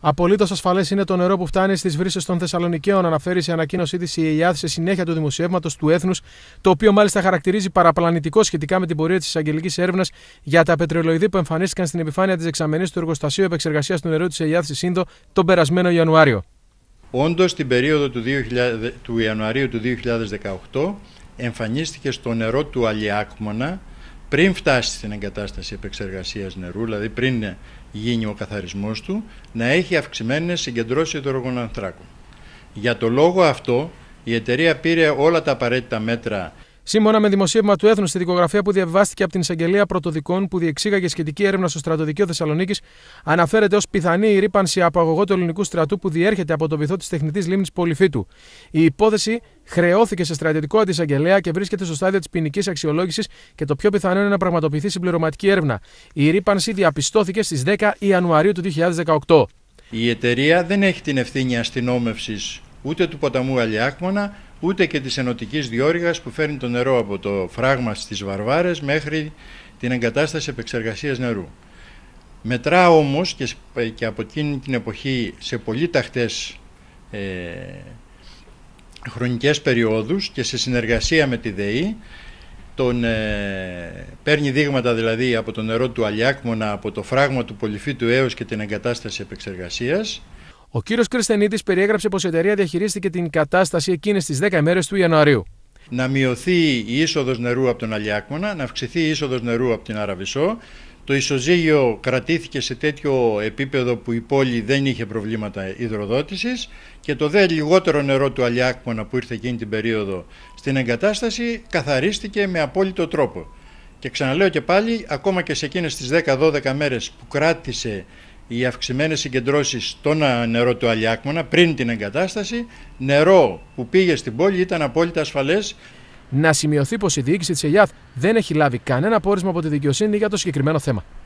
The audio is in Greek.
Απολύτως ασφαλές είναι το νερό που φτάνει στις βρύσες των Θεσσαλονικαίων, αναφέρει σε ανακοίνωσή της η ΕΙΑΔ σε συνέχεια του δημοσιεύματος του Έθνους, το οποίο μάλιστα χαρακτηρίζει παραπλανητικό σχετικά με την πορεία της εισαγγελικής έρευνας για τα πετρελοειδή που εμφανίστηκαν στην επιφάνεια της εξαμενής του εργοστασίου επεξεργασίας του νερού της ΕΙΑΔ στη Σύνδο τον περασμένο Ιανουάριο. Όντως, την περίοδο του, 2000, του Ιανουαρίου του 2018 εμφανίστηκε στο νερό του Αλιάκμονα πριν φτάσει στην εγκατάσταση επεξεργασίας νερού, δηλαδή πριν γίνει ο καθαρισμός του, να έχει αυξημένες συγκεντρώσεις ανθράκων. Για το λόγο αυτό, η εταιρεία πήρε όλα τα απαραίτητα μέτρα Σύμφωνα με δημοσίευμα του Έθνου στη δικογραφία που διαβάστηκε από την εισαγγελία πρωτοδικών που διεξήγαγε σχετική έρευνα στο στρατοδικείο Θεσσαλονίκης, αναφέρεται ως πιθανή η ρήπανση από αγωγό του ελληνικού στρατού που διέρχεται από το βυθό της τεχνητής λίμνης Πολυφίτου. Η υπόθεση χρεώθηκε σε στρατιωτικό αντισαγγελέα και βρίσκεται στο στάδιο της ποινικής αξιολόγησης και το πιο πιθανό είναι να πραγματοποιηθεί συμπληρωματική έρευνα. Η ρήπανση διαπιστώθηκε στις 10 Ιανουαρίου του 2018. Η εταιρεία δεν έχει την ευθύνη αστυνόμευσης ούτε του ποταμού Αλιάκμονα ούτε και της ενωτικής διόρυγας που φέρνει το νερό από το φράγμα στις Βαρβάρες μέχρι την εγκατάσταση επεξεργασίας νερού. Μετρά όμως και, ε, από εκείνη την εποχή σε πολύ ταχτές ε, χρονικές περιόδους και σε συνεργασία με τη ΔΕΗ τον, ε, παίρνει δείγματα δηλαδή από το νερό του Αλιάκμονα, από το φράγμα του Πολυφίτου έως και την εγκατάσταση επεξεργασίας ο κύριος Κρυστενίτη περιέγραψε πως η εταιρεία διαχειρίστηκε την κατάσταση εκείνες τις 10 μέρε του Ιανουαρίου. Να μειωθεί η είσοδος νερού από τον Αλιάκμονα, να αυξηθεί η είσοδος νερού από την Αραβισό. Το ισοζύγιο κρατήθηκε σε τέτοιο επίπεδο που η πόλη δεν είχε προβλήματα υδροδότησης και το δε λιγότερο νερό του Αλιάκμονα που ήρθε εκείνη την περίοδο στην εγκατάσταση καθαρίστηκε με απόλυτο τρόπο. Και ξαναλέω και πάλι, ακόμα και σε εκείνες τις 10-12 μέρες που κράτησε οι αυξημένες συγκεντρώσεις στο νερό του Αλιάκμονα πριν την εγκατάσταση, νερό που πήγε στην πόλη ήταν απόλυτα ασφαλές. Να σημειωθεί πως η διοίκηση της ΕΙΑΘ δεν έχει λάβει κανένα πόρισμα από τη δικαιοσύνη για το συγκεκριμένο θέμα.